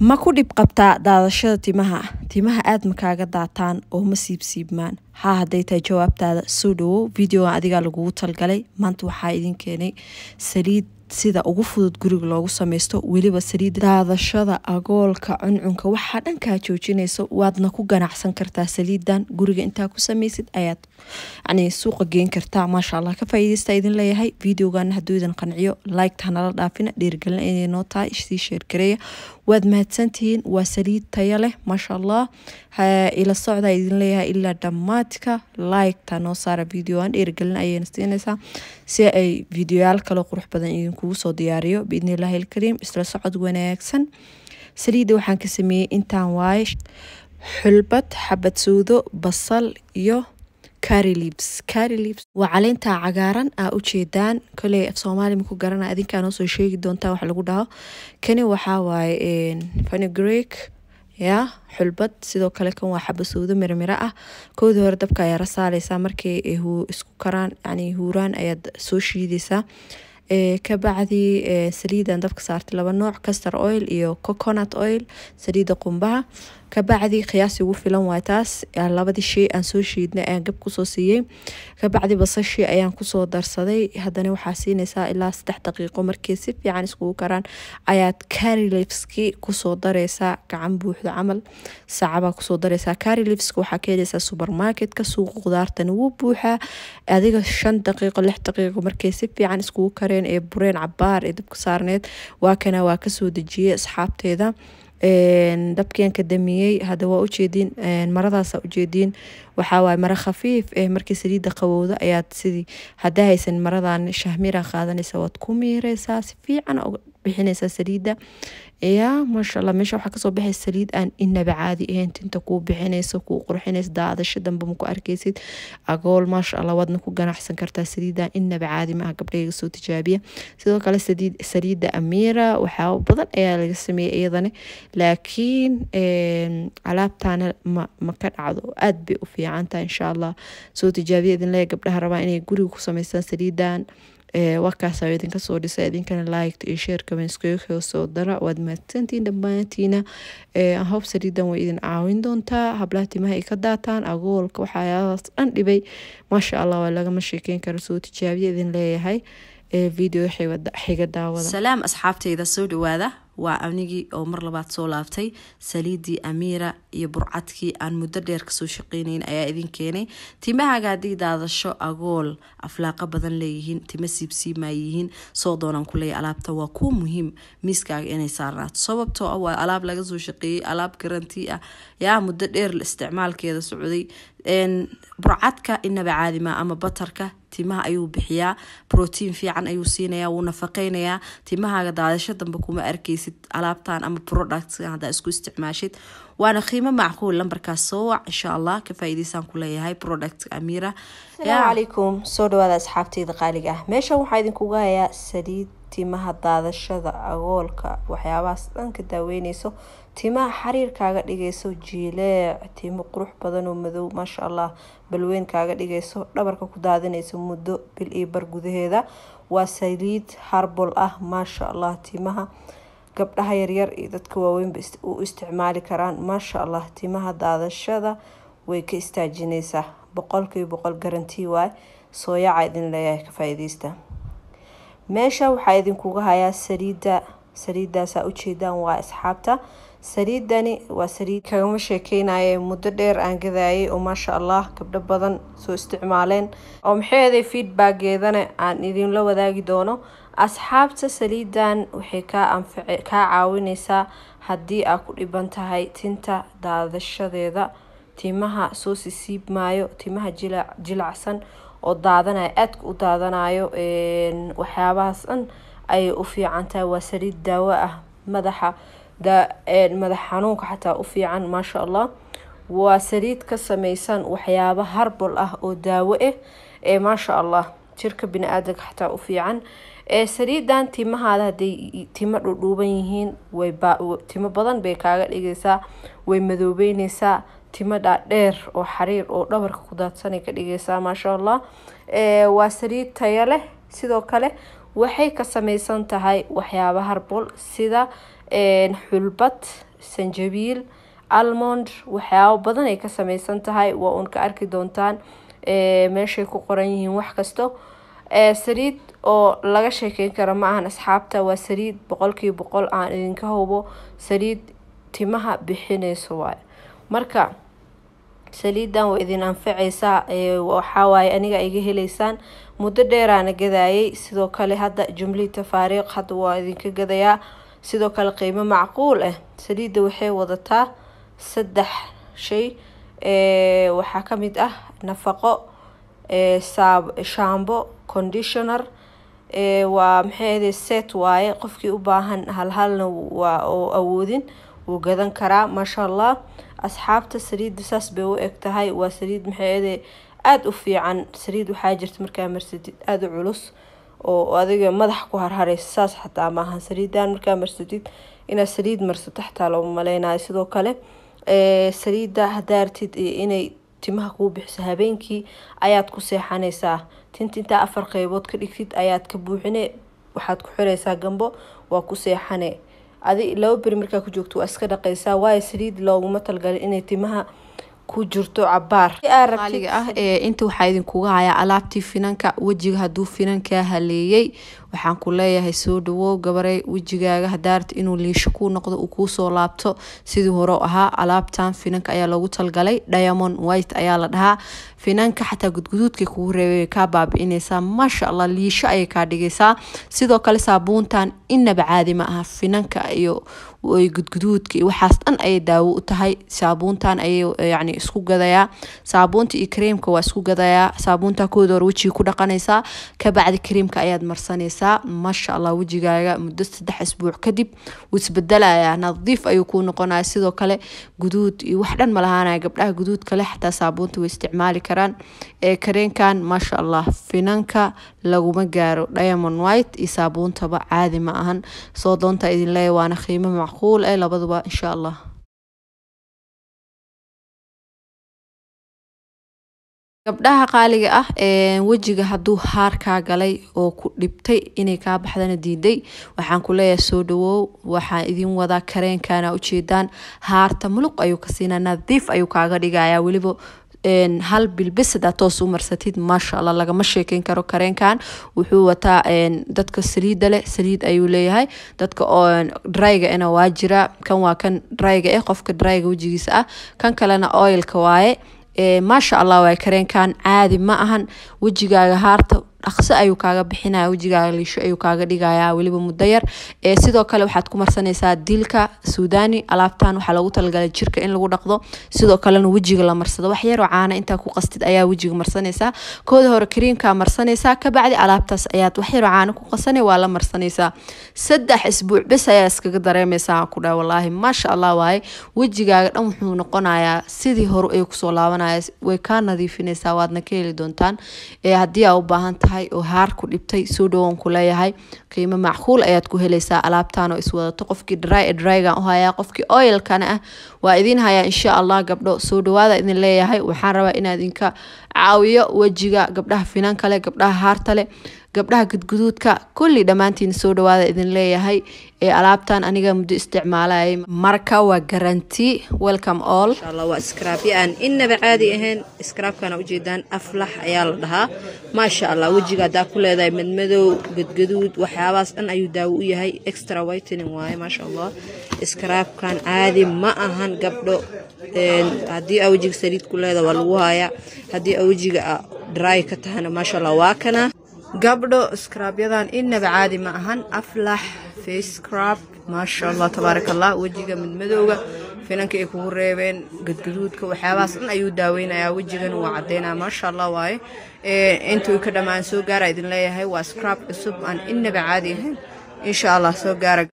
ma ku dhib qabtaa daadashada timaha timaha aada makaaga daataan oo ma siibsiibmaan haa hadday tahay jawaabtaada soo dhawow videogan adigaa lagugu talgalay maanta waxaa idin keenay saliid sida ugu fudud guriga loogu samaysto weliba saliid daadashada agoolka cuncunka waxaa dhankaa joojinaysa waadna ku ganacsan kartaa saliidan guriga intaa ku samaysid ayaad yani suuqa geen kartaa maasha allah ka faa'iidaysta idin leeyahay videogan hadduu idin qanciyo like hanala dhaafina dhiirigelina inay noo tahay sii sheergareeya waad mahadsantihiin waa saliid taya leh maasha allah ila socdaa idin leeyahay ilaa dhammaadka like ta noo saara videogan dhiirigelina ayayna siinaysaa si ay videoyaal kale qurux badan idinku kugu soo diyaariyo biidni illaahi ilkariim isla socod wanaagsan saliidda waxaan ka sameeyey intaan waaye xulbad xabad suudo basal iyo carilips carilips waa caleynta cagaaran aa u jeedaan koley af soomaali maku garana adinkaa noo soo sheegi doontaa wax lagu dhaho kani waxaa waaye fanigreek ya xulbad sidoo kale kan waa xabasuudo mirmiro ah koodii hore dabka ayaa rasaaleysaa markay isku karaan yani huuraan ayaad soo shiideysaa Eh, kabacdi eh, saliidan dabka saartay laba nooc castor oil iyo coconut oil saliida qumbaha kabacdi qiyaasi ugu filan waa taas labadii shey aan soo shiidnay ayaan gab kusoo siiyey kabacdi basashii ayaan kusoo darsaday haddana waxaa siinaysaa ilaa saddex daqiiqo markay si fiican iskugu karaan ayaad carylifski kusoo dareysaa gacan buuxda camal saacabaa kusoo dareysaa carylifska waxaa ka supermarketka suuqa khudaartana wuu buuxaa adiga shan daqiiqo lix daqiiqo markay si fiican iskugu kareen ee bureen cabaar ee dabka saarneed waa kana waa kasoo dejiyey asxaabteeda dabkian ka damiyey hada waa ujeediin maradaasa ujeediin waxaawaay mara khafiif eh markii saliida qabowda ayaad sidii hadaa haysan maradan shahmira qaadanaysa waad ku miireysaa si fiican bixinaysaa saliida yaa maashaalla meesha waxaa kasoo baxay saliid aan inaba caadi ahayn tinta kuu bixinayso kuu qurxinayso daadasho dambe maku arkaysid agool maashaalla waadna ku ganacsan kartaa saliidaan inaba caadi maaha gabdhayga soo tijaabiya sidoo kale saliida amiira waxyaaba badan ayaa laga sameeyay iyadana laakiin alaabtaana ma ka dhacdo aad bay u fiicantaha insha allah soo tijaabiya idinle gabdhaha rabaa inay guriga ku sameystaan saliidan Eh, warkaasa idinka soo dhisa idinkana like iyo eh, share comment iskugu xiiso dara waad mahadsantiin dhammaantiina eh, hob saliidan way idin caawin doontaa hablaha timaha ay ka daataan agoolka waxaayaadaas dhan dhibay maasha allah waa lagama sheekeyn kara soo tijaabiya idin leeyahay video xiga daawada salaam asxaabtayda soo dhawaada waa anigii oo mar labaad soo laabtay saliidii amiira iyo burcadkii aan muddo dheer kasoo shaqeynayn ayaa idin keenay timahaaga haddii daadasho agool aflaaqa badan leeyihiin tima siibsiimayihiin soo doonaan kuleey alaabta waa kuwa muhiim miiskaaga inay saarnaato sababtoo ah waa alaab laga soo shaqeeyey alaab garanti ah yaa muddo dheer isticmaalkeeda socday burcadka inaba caadimaa ama batarka timaha ayuu bixiyaa brotiin fiican ayuu siinaya wuu nafaqeynayaa timahaaga daadasho dambe kuma arkeysid alaabtan ama productkan hadaa isku isticmaashid waana qiimo macquul lambarkaas soo wac insha allah ka faa-iideysaan ku leeyahay product amira asalaamu calaykum soo dhawaada asxaabteyda qaaliga ah meeshan waxaa idinkuga hayaa saliid timaha daadashada agoolka waxyaabahaas dhanka daaweyneyso timaha xariir kaaga dhigayso jiileec timo qurux badan oo madow maasha allah balweyn kaaga dhigayso dhabarka ku daadinayso muddo bil iyo bar gudaheeda waa saliid harbol ah maasha allah timaha gabdhaha yaryar iyo dadka waaweynba u isticmaali karaan maasha allah timaha daadashada way ka istaajinaysaa boqolkiiba boqol garantii waay sooyacaa idin leeyahay ka faa meesha waxaa idinkuga hayaa saliida saliidaasaa ujeedaan waa asxaabta saliidani waa saliid kagama sheekeynaye muddo dheer aan gadaayay oo maasha allah gabdho badan soo isticmaaleen oo maxeeday feedbackeedana aan idinla wadaagi doono asxaabta saliidan waxay kaa caawineysaa haddii aa ku dhiban tahay tinta daadashadeeda timaha soo sisiib maayo timaha jilacsan oo daadanaya aadka u daadanayo waxyaabahaas dhan ayay u fiican waa saliid daawo ah madaxa Eh, madax xanuunka xataa u fiican maasha allah waa saliid ka sameysan waxyaaba harbol ah oo daawo eh ee eh, maasha allah jirka biniaadanka xataa u fiican eh, saliidan timahaada haday timo dhudhuuban yihiin timo badan bay kaaga dhigeysaa way madoobeyneysaa timo dhaadheer oo xariir oo dhabarka ku daadsanay ka dhigeysaa maasha allah waa saliid taya leh sidoo kale waxay ka samaysan tahay waxyaaba harbol sida xulbad sanjabiil almond waxyaabo badan ay ka samaysan tahay waa uun ka arki doontaan meeshay ku qoran yihiin wax kasto saliid oo laga sheekeyn kara ma ahan asxaabta waa saliid boqolkii boqol aan idinka hubo saliid timaha bixineyso waay marka saliidan waa idin anfaceysaa waxaawaaye aniga iga heleysaan muddo dheeraana gadaayay sidoo kale hadda jumlii tafaariiq hadda waa idinka gadayaa sidoo kale qiimo macquul ah saliidda waxay wadataa saddex shay waxaa ka mid ah nafaqo shambo conditioner waa maxay ahde set waaye qofkii u baahan halhalna waa oo awoodin wuu gadan karaa maasha allah asxaabta saliidda saas bay u eg tahay waa saliid maxaade aada u fiican saliid waxaa jirta markaa marsatid aada u culus oo adiga madax ku harhareysa saas xataa maahan saliidaan markaa marsatid inaad saliid marsato xataa loo maleynayo sidoo kale saliida hadaartid inay timaha kuu bixiso habeenkii ayaad ku seexanaysaa tintintaa afar qeybood ka dhigtid ayaad ka buuxine waxaad ku xiraysaa gambo waa ku seexane adi laba beri markaa ku joogto waa iska dhaqaysaa waayo saliid looguma talgalay inay timaha ku jirto cabaarlig ah ee inta waxaa idinkuga hayaa alaabtii finanka wejiga hadduu finankaa haleeyey waxaan ku leeyahay soo dhawow gabarey wejigaaga hadaarta inuu liisho kuu noqdo uu kuusoo laabto sidii hore ahaa alaabtan finanka ayaa loogu talgalay diamond white ayaa la dhahaa finanka xataa gudguduudka kugu reebay kaa baabiineysaa maasha allah liisho ayay kaa dhigaysaa sidoo kale saabuuntan inaba caadi ma aha finanka iyo gudguduudka waxaas dhan ayay daawo u tahay saabuuntan ayay yani isku gadayaa saabuunta iyo kareemka waa isku gadayaa saabuunta koodor wejiga ku dhaqanaysaa kabacdi kareemka ayaad marsanaysa arkaysaa maasha allah wejigaaga muddo saddex isbuuc kadib wuu isbedelayaa nadiif ayuu kuu noqonaya sidoo kale guduud iyo wax dhan malahaanaya gabdhaha guduudkale xataa saabuunta way isticmaali karaan ee kareenkan maasha allah finanka laguma gaaro diamond white iyo saabuuntaba caadi ma ahan soo doonta idin leeya waana qiimo macquul ee eh. labaduba insha allah gabdhaha qaaliga ah wejiga hadduu haar kaa galay oo ku dhibtay inay kaa baxdana diiday waxaan ku soo dhawow waxaa idin wadaa kareenkaana ujeedaan haarta muluq ayuu ka nadiif ayuu kaaga dhigayaa weliba hal bilbis hadaa toos u marsatid maasha alla lagama sheekeyn karo kareenkan wuxuu wataa dadka saliida leh saliid ayuu leeyahay dadka dryga ena waa jira kan waa kan dryga eh qofka dryga wejigiisa ah kan kalena oilka waaye maasha allah waay kareenkan caadi ma ahan wejigaaga haarta dhaqso ayuu kaaga bixinaya wejigaaga liisho ayuu kaaga dhigaya weliba muddo yar ee sidoo kale waxaad ku marsanaysaa dilka suudani alaabtan waxaa loogu talagalay jirka in lagu dhaqdo sidoo kalena wejiga la marsado wax yaroo caana intaa ku qastid ayaa wejiga marsanaysaa kooda hore kariinkaa marsanaysaa kabacdi alaabtaas ayaad wax yaroo caana ku qasanay waa la marsanaysaa saddex isbuuc bes ayaa iskaga dareemaysaa ku dhaha wallaahi maasha allah waaye wejigaaga dhan wuxuu noqonayaa sidii hore ayuu kusoo laabanaya way kaa nadiifinaysaa waadna ka heli doontaan ee haddii aa u baahantahay tahay oo haar ku dhibtay soo dhawan ku leeyahay qiimo macquul ayaad ku helaysaa alaabtaan oo iswadato qofkii dry drygan u hayaa qofkii oilkana ah waa idiin hayaa insha allah gabdho soo dhawaada idin leeyahay waxaan rabaa inaa idinka caawiyo wejiga gabdhaha finan kale gabdhaha haarta le gabdhaha gudguduudka kulli dhammaantiin soo dhawaada idin leeyahay ee alaabtan aniga muddo isticmaalayay marka waa garanti welcome all waa skraabyo aan innaba caadi ahayn skraabkana ujeedaan aflax ayaa la dhahaa maasha allah wejiga haddaa ku leedahay madmadow gadgaduud waxyaabahaas dhan ayuu daawo u yahay extra whitening waaye maasha allah skraabkan caadi ma ahan gabdho haddii a wejiga saliid ku leeda waa lagu haaya haddii a ah dry ka tahana maasha allah waa kana gabdho skrabyadan inaba caadi ma ahan aflax facescrab maasha allah tabaarak allah wejiga midmadowga finanka ay kugu reebeen gadgaduudka waxyaabahaas dhan ayuu daaweynayaa wejigan waa caddaynaa maasha allah waaye eh, intuu ka dhammaan soo gaara idin leeyahay waa scrab cusub aan inaba caadi ahayn insha allah soo gaara